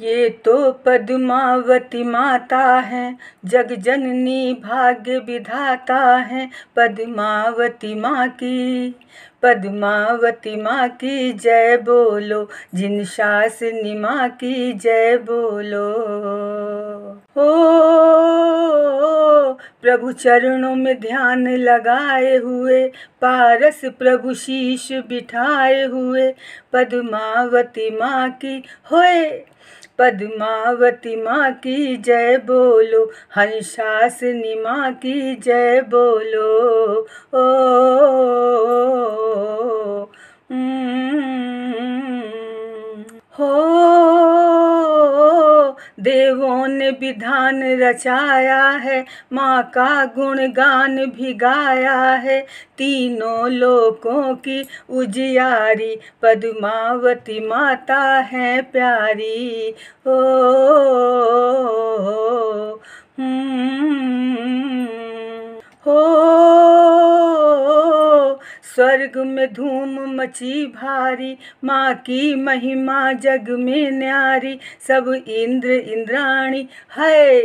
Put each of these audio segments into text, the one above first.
ये तो पद्मावती माता है जग जननी भाग्य विधाता है पद्मावती माँ की पद्मावती माँ की जय बोलो जिन शासनी माँ की जय बोलो हो प्रभु चरणों में ध्यान लगाए हुए पारस प्रभु शीश बिठाए हुए पद्मावती माँ की होए पद्मावती माँ की जय बोलो हंसासनी माँ की जय बोलो ओ, ओ, ओ, ओ, ओ, ओ, ओ, ओ देवों ने विधान रचाया है माँ का गुणगान भी गाया है तीनों लोकों की उजियारी पद्मावती माता है प्यारी ओ, ओ, ओ, ओ, ओ, ओ, ओ, ओ स्वर्ग में धूम मची भारी माँ की महिमा जग में न्यारी सब इंद्र इंद्राणी है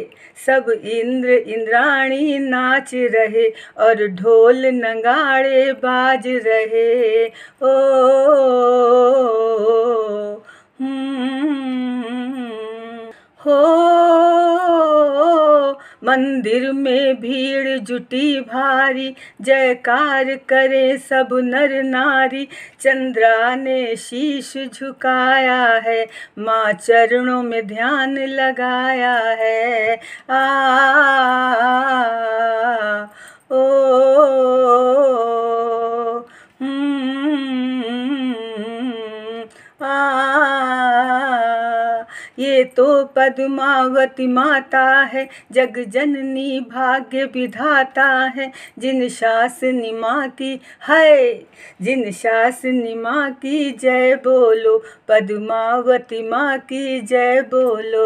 सब इंद्र इंद्राणी नाच रहे और ढोल नगाड़े बाज रहे ओ, ओ, ओ, ओ, ओ, मंदिर में भीड़ जुटी भारी जयकार करे सब नर नारी चंद्रा ने शीश झुकाया है माँ चरणों में ध्यान लगाया है आ ये तो पद्मावती माता है जग जननी भाग्य विधाता है जिन शास निमा की है जिन शास निमा की जय बोलो पद्मावती माँ की जय बोलो